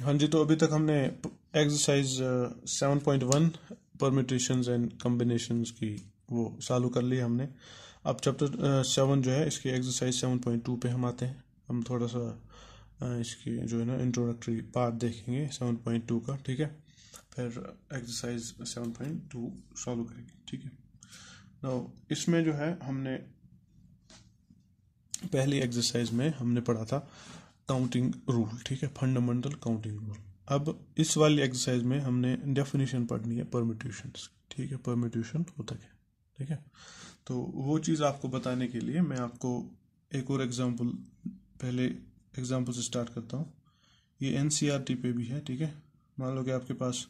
हाँ जी तो अभी तक हमने exercise seven point one permutation and combination की वो चालू कर ली हमने अब चैप्टर सेवन uh, जो है इसकी एक्सरसाइज सेवन पॉइंट टू पर हम आते हैं हम थोड़ा सा uh, इसकी जो है ना इंट्रोडक्टरी पार्ट देखेंगे सेवन पॉइंट टू का ठीक है फिर exercise seven point two solve करेंगे ठीक है ना इसमें जो है हमने पहली एक्सरसाइज में हमने पढ़ा था काउंटिंग रूल ठीक है फंडामेंटल काउंटिंग रूल अब इस वाली एक्सरसाइज में हमने डेफिनेशन पढ़नी है परमिट्यूशन ठीक है परमिट्यूशन होता क्या ठीक है तो वो चीज़ आपको बताने के लिए मैं आपको एक और एग्जाम्पल पहले एग्जाम्पल से स्टार्ट करता हूँ ये एन e पे भी है ठीक है मान लो कि आपके पास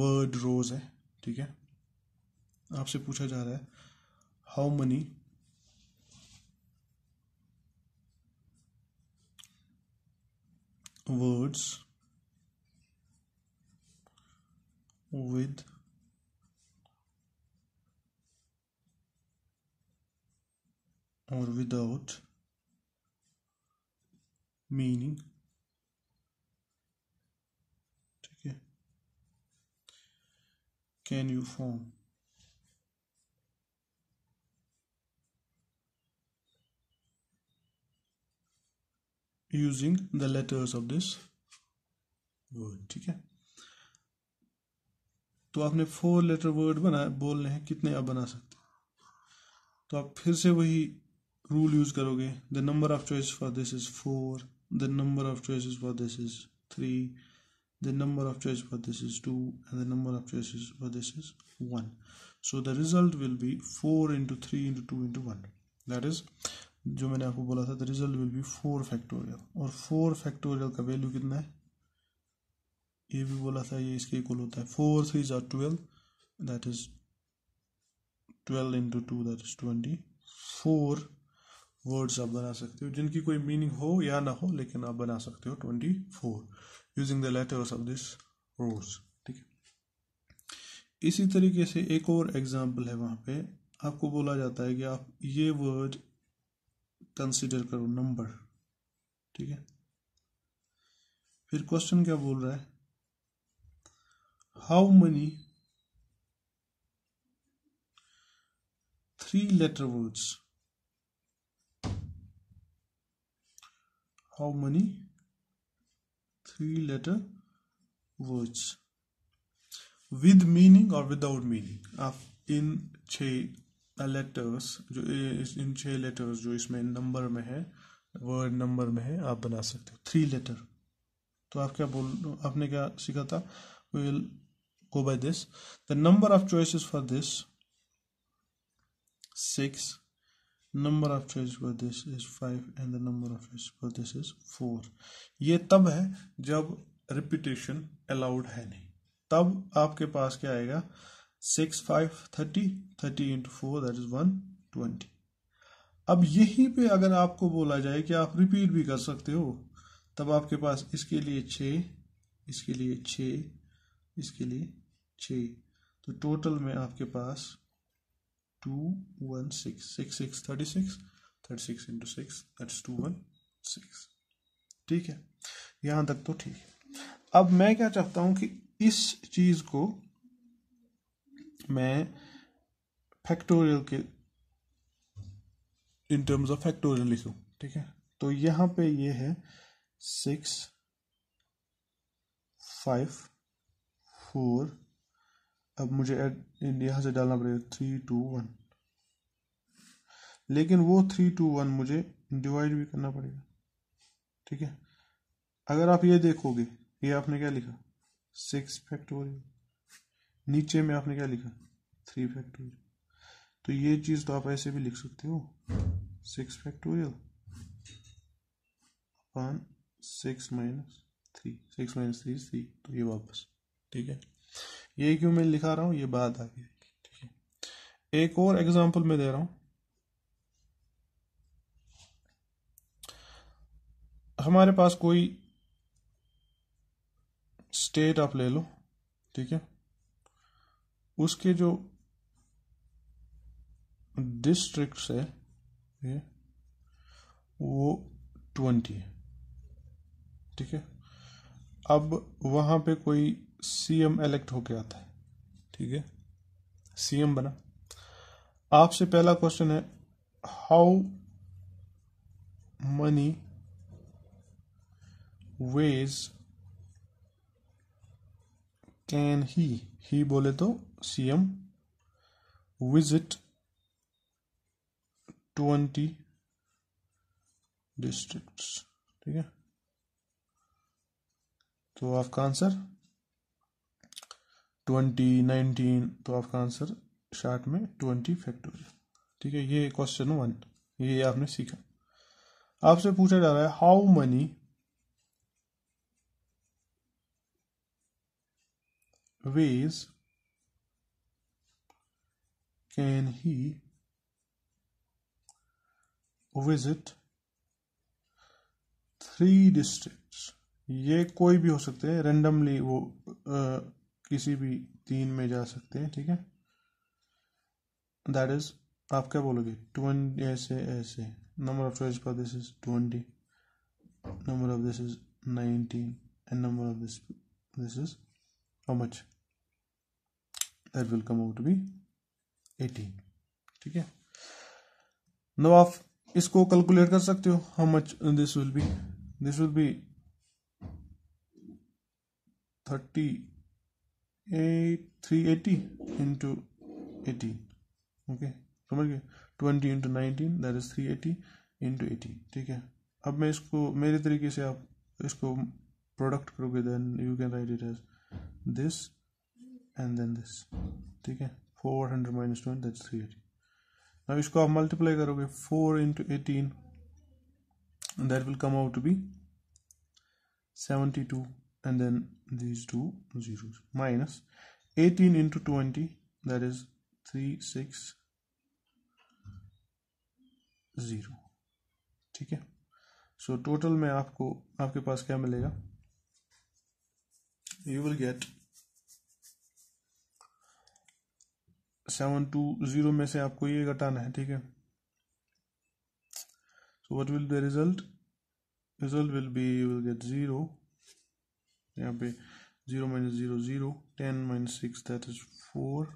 वर्ड रोज है ठीक है आपसे पूछा जा रहा है how many words with or without meaning can you form using the letters of this word ठीक है तो आपने फोर लेटर वर्ड बनाए बोलने हैं कितने आप बना सकते तो आप फिर से वही रूल यूज करोगे the number of choice for this is four the number of choices for this is three the number of choices for this is 2 and the number of choices for this is 1 so the result will be 4 into 3 into 2 into 1 that is जो मैंने आपको बोला था the result will be four factorial और four factorial का value कितना है ये भी बोला था ये इसके इक्वल होता है फोर थ्री जार twelve that is twelve into two that is twenty four words आप बना सकते हो जिनकी कोई मीनिंग हो या ना हो लेकिन आप बना सकते हो twenty four using the letters of this rose ठीक है इसी तरीके से एक और एग्जाम्पल है वहाँ पे आपको बोला जाता है कि आप ये वर्ड कंसीडर करो नंबर ठीक है फिर क्वेश्चन क्या बोल रहा है how many three letter words how many three letter words with meaning और विदाउट मीनिंग आप इन छह लेटर्स जो इन छः लेटर्स जो इसमें नंबर में है वर्ड नंबर में है आप बना सकते हो थ्री लेटर तो आप क्या बोल आपने क्या सीखा था we will go by this the number of choices for this six number of choice for this is five and the number of choice for this is four ये तब है जब रिपीटेशन अलाउड है नहीं तब आपके पास क्या आएगा six five thirty thirty into four that is one twenty अब यहीं पे अगर आपको बोला जाए कि आप रिपीट भी कर सकते हो तब आपके पास इसके लिए छ इसके लिए छ इसके लिए छ तो टोटल में आपके पास two one six six six thirty six thirty six into six that's two one six ठीक है यहाँ तक तो ठीक है अब मैं क्या चाहता हूँ कि इस चीज़ को मैं फैक्टोरियल के इन टर्म्स ऑफ फैक्टोरियल लिखूं ठीक है तो यहां पे ये है सिक्स फाइव फोर अब मुझे एड से डालना पड़ेगा थ्री टू वन लेकिन वो थ्री टू वन मुझे डिवाइड भी करना पड़ेगा ठीक है अगर आप ये देखोगे ये आपने क्या लिखा सिक्स फैक्टोरियल नीचे में आपने क्या लिखा थ्री फैक्टोरियल तो ये चीज तो आप ऐसे भी लिख सकते हो six factorial upon six minus three six minus three three तो ये वापस ठीक है ये क्यों मैं लिखा रहा हूँ ये बात गई ठीक है एक और एग्जाम्पल मैं दे रहा हूँ हमारे पास कोई स्टेट आप ले लो ठीक है उसके जो डिस्ट्रिक्ट है ये वो ट्वेंटी है ठीक है अब वहां पे कोई सीएम इलेक्ट होके आता है ठीक है सीएम बना आपसे पहला क्वेश्चन है how many ways can he ही बोले तो सीएम विजिट ट्वेंटी डिस्ट्रिक्ट ठीक है तो आपका आंसर ट्वेंटी नाइनटीन तो आपका आंसर शार्ट में ट्वेंटी फैक्टोरियल ठीक है ये क्वेश्चन वन ये आपने सीखा आपसे पूछा जा रहा है how many ways can he visit three districts ये कोई भी हो सकते हैं रेंडमली वो आ, किसी भी तीन में जा सकते हैं ठीक है दैट इज आप क्या बोलोगे ट्वेंटी ऐसे ऐसे नंबर ऑफ चॉइस पर this is twenty number of this is nineteen and number of this this is how much that will come out to be 18 ठीक है now आप इसको कैलकुलेट कर सकते हो how much this will be this will be thirty eighty into eighteen okay समझ गए twenty into nineteen that is three eighty into ठीक है अब मैं इसको मेरे तरीके से आप इसको प्रोडक्ट करोगे then you can write it as this and then this ठीक है four hundred minus twenty that's three eighty अब इसको आप मल्टीप्लाई करोगे four into eighteen that will come out to be seventy two and then zero minus eighteen into twenty that is three six zero ठीक है so total में आपको आपके पास क्या मिलेगा you will get जीरो में से आपको ये घटाना है ठीक है so what will the result result will be you will get zero यहाँ पे zero minus zero zero ten minus six that is four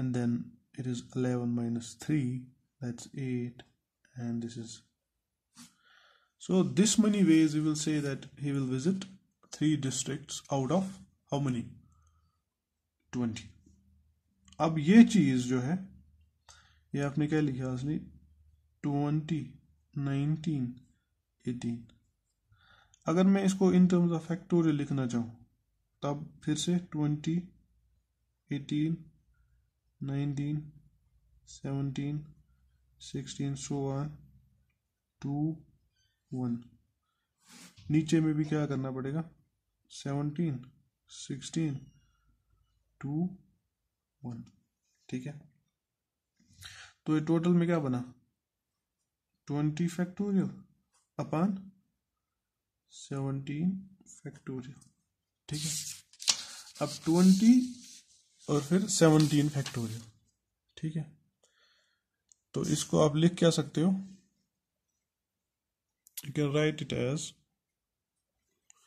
and then it is eleven minus three that's eight and this is so this many ways you will say that he will visit three districts out of how many twenty अब ये चीज़ जो है ये आपने क्या लिखा उसने twenty nineteen eighteen अगर मैं इसको इन टर्म्स ऑफ फैक्टोरियल लिखना चाहूँ तब फिर से twenty eighteen nineteen seventeen sixteen so one two one नीचे में भी क्या करना पड़ेगा सेवनटीन सिक्सटीन टू वन ठीक है तो ये टोटल में क्या बना twenty factorial upon seventeen factorial ठीक है अब ट्वेंटी और फिर सेवनटीन फैक्टोरियल ठीक है तो इसको आप लिख क्या सकते हो you can write it as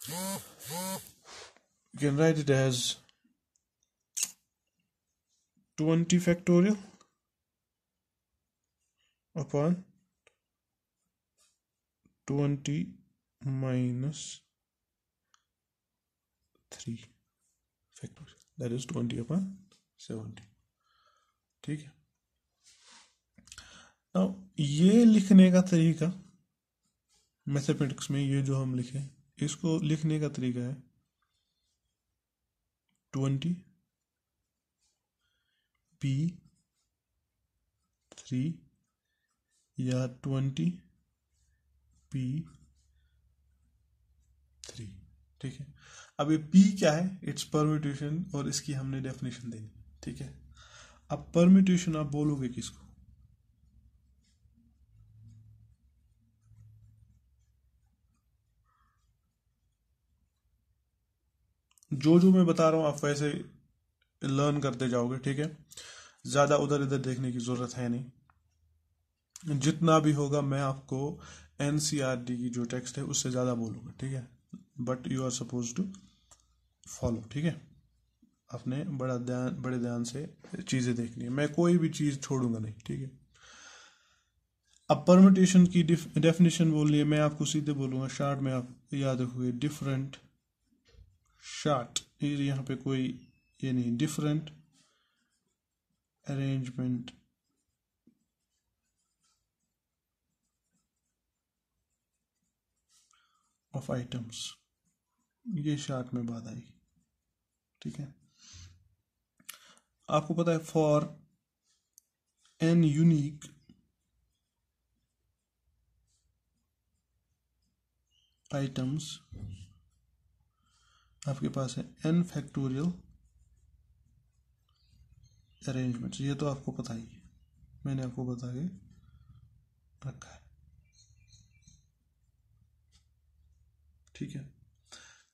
you can write it as 20 factorial upon 20 minus 3 factorial that is 20 upon 70 ठीक है अब ये लिखने का तरीका मैथमेटिक्स में ये जो हम लिखे इसको लिखने का तरीका है ट्वेंटी पी थ्री या ट्वेंटी पी थ्री ठीक है अब ये पी क्या है इट्स परमिटेशन और इसकी हमने डेफिनेशन देनी ठीक है अब परमिटेशन आप बोलोगे किसको जो जो मैं बता रहा हूँ आप वैसे लर्न करते जाओगे ठीक है ज़्यादा उधर इधर देखने की ज़रूरत है नहीं जितना भी होगा मैं आपको एनसीआर e की जो टेक्स्ट है उससे ज़्यादा बोलूंगा ठीक है but you are suppose to follow ठीक है अपने बड़ा ध्यान बड़े ध्यान से चीज़ें देखनी है मैं कोई भी चीज़ छोड़ूंगा नहीं ठीक है अब परमिटेशन की डेफिनेशन बोलिए मैं आपको सीधे बोलूंगा शार्ट में आप याद रखोगे डिफरेंट शार्ट यहाँ पे कोई ये नहीं डिफरेंट अरेंजमेंट ऑफ आइटम्स ये शार्ट में बात आई ठीक है आपको पता है फॉर एन यूनिक आइटम्स आपके पास है एन फैक्टोरियल अरेंजमेंट्स ये तो आपको पता ही है मैंने आपको बता के रखा है ठीक है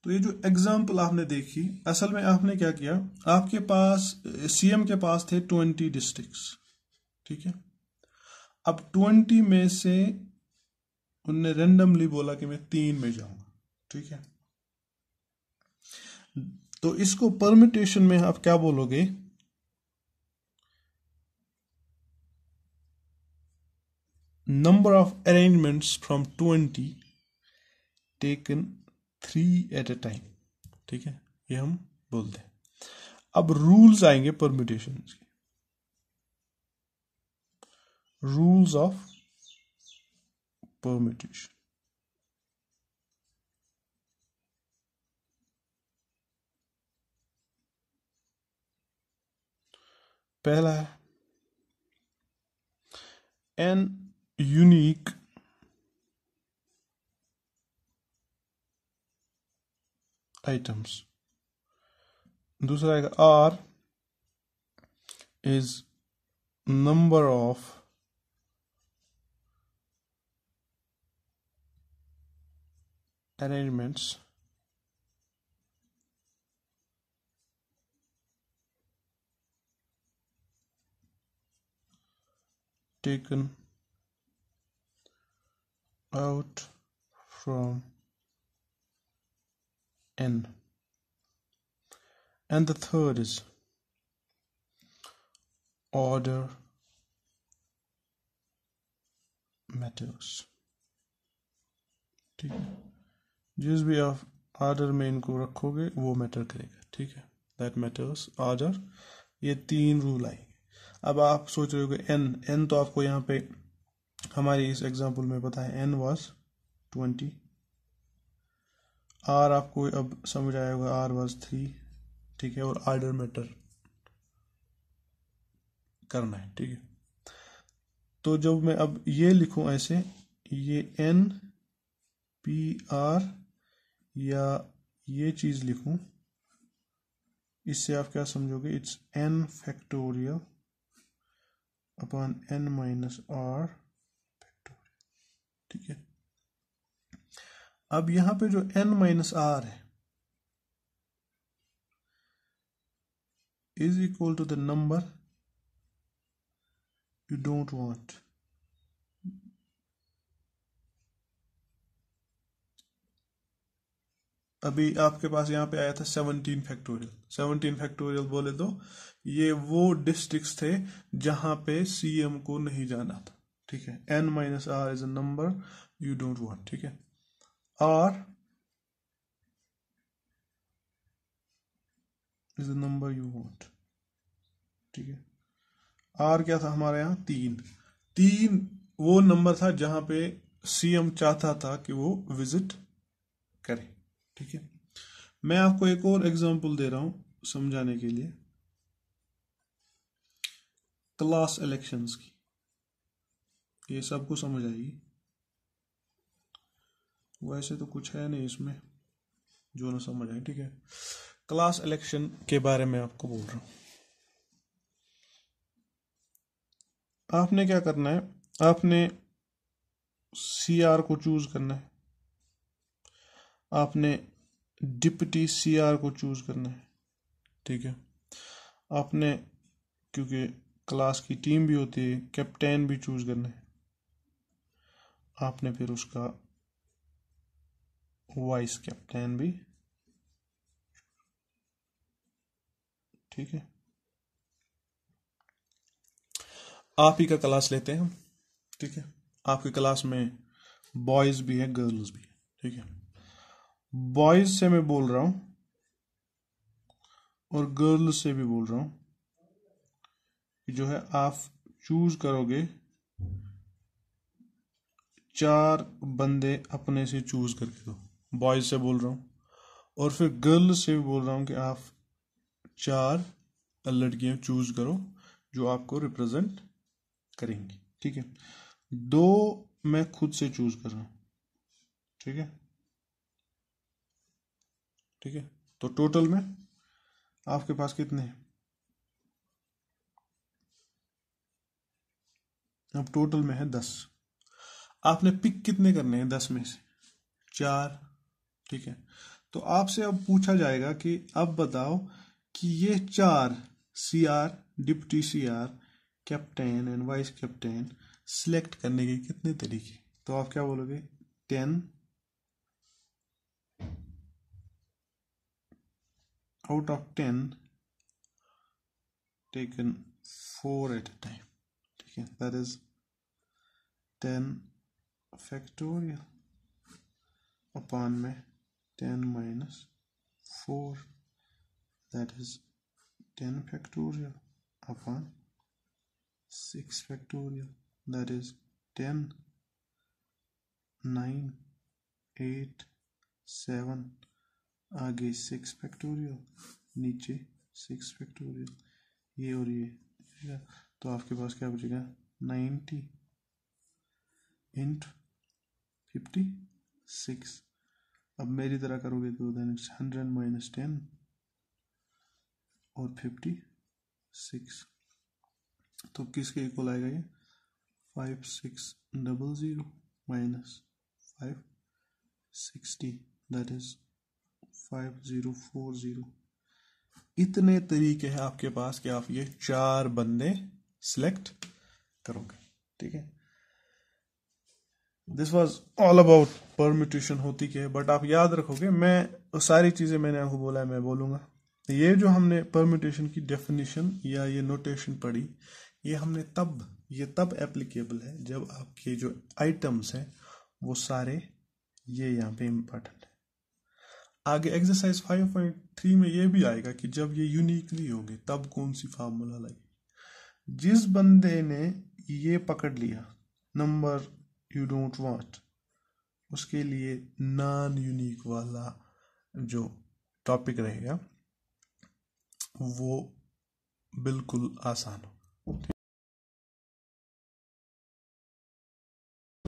तो ये जो एग्जाम्पल आपने देखी असल में आपने क्या किया आपके पास सीएम के पास थे ट्वेंटी डिस्ट्रिक्ट्स ठीक है अब ट्वेंटी में से उनने रेंडमली बोला कि मैं तीन में जाऊंगा ठीक है तो इसको परमिटेशन में आप क्या बोलोगे number of arrangements from twenty taken three at a time ठीक है ये हम बोलते हैं अब रूल्स आएंगे परमिटेशन के rules of permutation Pella and unique items दूसरा एक R is number of arrangements taken out from n and the third is order matters ठीक है जिस भी आप आर्डर में इनको रखोगे वो मैटर करेगा ठीक है दैट मैटर्स आर्डर ये तीन रूल आएंगे अब आप सोच रहे हो कि एन एन तो आपको यहाँ पे हमारी इस एग्जाम्पल में पता है एन वॉज ट्वेंटी आर आपको अब समझ आया होगा आर वॉज थ्री ठीक है और आर्डर मैटर करना है ठीक है तो जब मैं अब ये लिखूं ऐसे ये एन पी आर या ये चीज़ लिखूं इससे आप क्या समझोगे it's N factorial upon N minus R ठीक है अब यहां पे जो एन माइनस आर है is equal to the number you don't want अभी आपके पास यहाँ पे आया था सेवनटीन फैक्टोरियल सेवनटीन फैक्टोरियल बोले तो ये वो डिस्ट्रिक्ट थे जहां पे सीएम को नहीं जाना था ठीक है N minus R is a number you don't want ठीक है R is a number you want ठीक है आर क्या था हमारे यहाँ तीन तीन वो नंबर था जहां पे सीएम चाहता था कि वो विजिट करे ठीक है मैं आपको एक और एग्जांपल दे रहा हूं समझाने के लिए क्लास इलेक्शंस की ये सबको समझ आएगी वैसे तो कुछ है नहीं इसमें जो ना समझ आए ठीक है क्लास इलेक्शन के बारे में आपको बोल रहा हूं आपने क्या करना है आपने सीआर को चूज करना है आपने डिप्टी सीआर को चूज करना है ठीक है आपने क्योंकि क्लास की टीम भी होती है कैप्टन भी चूज करना है आपने फिर उसका वाइस कैप्टन भी ठीक है आप ही का क्लास लेते हैं हम ठीक है आपके क्लास में बॉयज भी है गर्ल्स भी है ठीक है बॉयज से मैं बोल रहा हूं और गर्ल से भी बोल रहा हूं कि जो है आप चूज करोगे चार बंदे अपने से चूज करके दो बॉयज से बोल रहा हूं और फिर गर्ल से भी बोल रहा हूं कि आप चार लड़कियां चूज करो जो आपको रिप्रेजेंट करेंगी ठीक है दो मैं खुद से चूज कर रहा हूं ठीक है ठीक है तो टोटल में आपके पास कितने हैं अब टोटल में है दस आपने पिक कितने करने हैं दस में से चार ठीक है तो आपसे अब पूछा जाएगा कि अब बताओ कि ये चार C R deputy C R captain and vice captain select करने के कितने तरीके तो आप क्या बोलोगे ten out of 10 taken 4 at a time okay that is 10 factorial upon 10 minus 4 that is 10 factorial upon 6 factorial that is 10 9 8 7 आगे सिक्स फैक्टोरियल नीचे सिक्स फैक्टोरियल ये और ये तो आपके पास क्या बचेगा नाइन्टी इंट फिफ्टी सिक्स अब मेरी तरह करोगे तो then it's hundred minus ten और फिफ्टी सिक्स तो किसके इक्वल आएगा ये five six double zero minus five sixty that is five zero four zero इतने तरीके हैं आपके पास कि आप ये चार बंदे सिलेक्ट करोगे ठीक है this was all about permutation होती क्या है बट आप याद रखोगे मैं सारी चीज़ें मैंने आपको बोला है मैं बोलूंगा ये जो हमने परमिटेशन की डेफिनेशन या ये नोटेशन पढ़ी ये हमने तब ये तब एप्लीकेबल है जब आपके जो आइटम्स हैं वो सारे ये यहाँ पे इम्पॉर्टेंट है आगे एक्सरसाइज फाइव पॉइंट थ्री में यह भी आएगा कि जब ये यूनिकली होगी तब कौन सी फार्मूला लगेगी जिस बंदे ने ये पकड़ लिया नंबर यू डोंट वांट उसके लिए नॉन यूनिक वाला जो टॉपिक रहेगा वो बिल्कुल आसान हो